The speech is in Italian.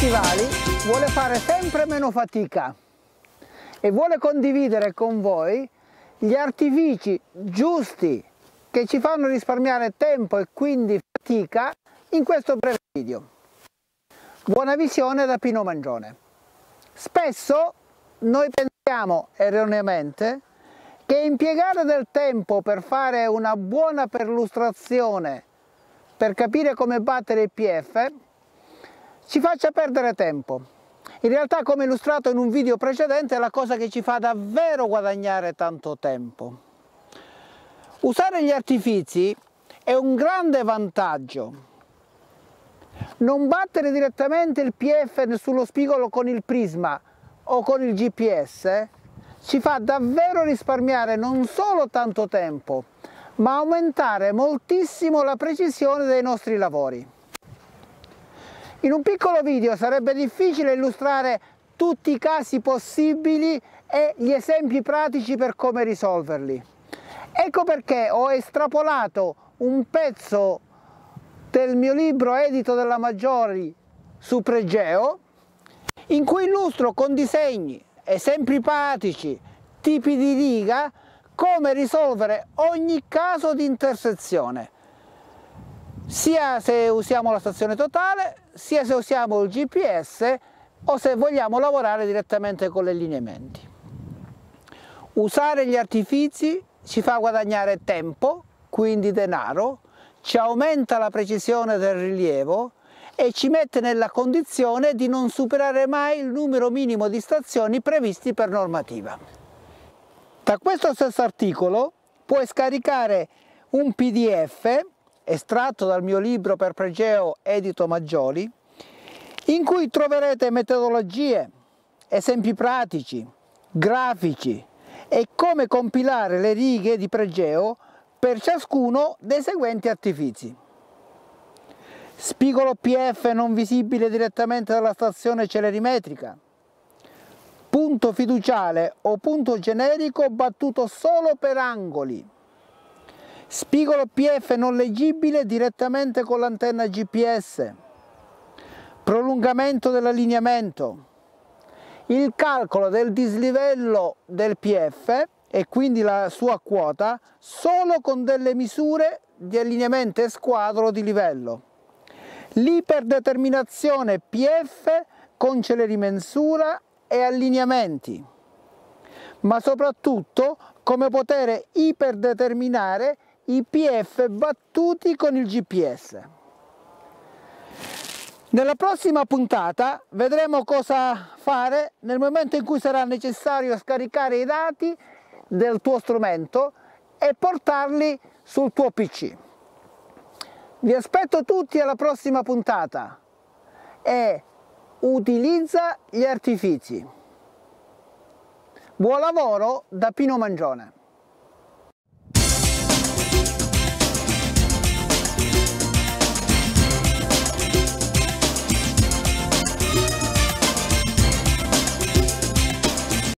Stivali vuole fare sempre meno fatica e vuole condividere con voi gli artifici giusti che ci fanno risparmiare tempo e quindi fatica in questo breve video. Buona visione da Pino Mangione. Spesso noi pensiamo erroneamente che impiegare del tempo per fare una buona perlustrazione per capire come battere il PF ci faccia perdere tempo. In realtà, come illustrato in un video precedente, è la cosa che ci fa davvero guadagnare tanto tempo. Usare gli artifici è un grande vantaggio. Non battere direttamente il PF sullo spigolo con il prisma o con il GPS ci fa davvero risparmiare non solo tanto tempo, ma aumentare moltissimo la precisione dei nostri lavori. In un piccolo video sarebbe difficile illustrare tutti i casi possibili e gli esempi pratici per come risolverli. Ecco perché ho estrapolato un pezzo del mio libro edito della Maggiori su Pregeo in cui illustro con disegni, esempi pratici, tipi di riga come risolvere ogni caso di intersezione sia se usiamo la stazione totale, sia se usiamo il GPS o se vogliamo lavorare direttamente con le lineamenti. Usare gli artifici ci fa guadagnare tempo, quindi denaro, ci aumenta la precisione del rilievo e ci mette nella condizione di non superare mai il numero minimo di stazioni previsti per normativa. Da questo stesso articolo puoi scaricare un PDF estratto dal mio libro per pregeo edito Maggioli, in cui troverete metodologie, esempi pratici, grafici e come compilare le righe di pregeo per ciascuno dei seguenti artifici. Spigolo PF non visibile direttamente dalla stazione celerimetrica, punto fiduciale o punto generico battuto solo per angoli, Spigolo PF non leggibile direttamente con l'antenna GPS, prolungamento dell'allineamento, il calcolo del dislivello del PF e quindi la sua quota solo con delle misure di allineamento e squadro di livello. L'iperdeterminazione PF con celerimensura e allineamenti, ma soprattutto come poter iperdeterminare IPF battuti con il GPS. Nella prossima puntata vedremo cosa fare nel momento in cui sarà necessario scaricare i dati del tuo strumento e portarli sul tuo PC. Vi aspetto tutti alla prossima puntata e utilizza gli artifici. Buon lavoro da Pino Mangione.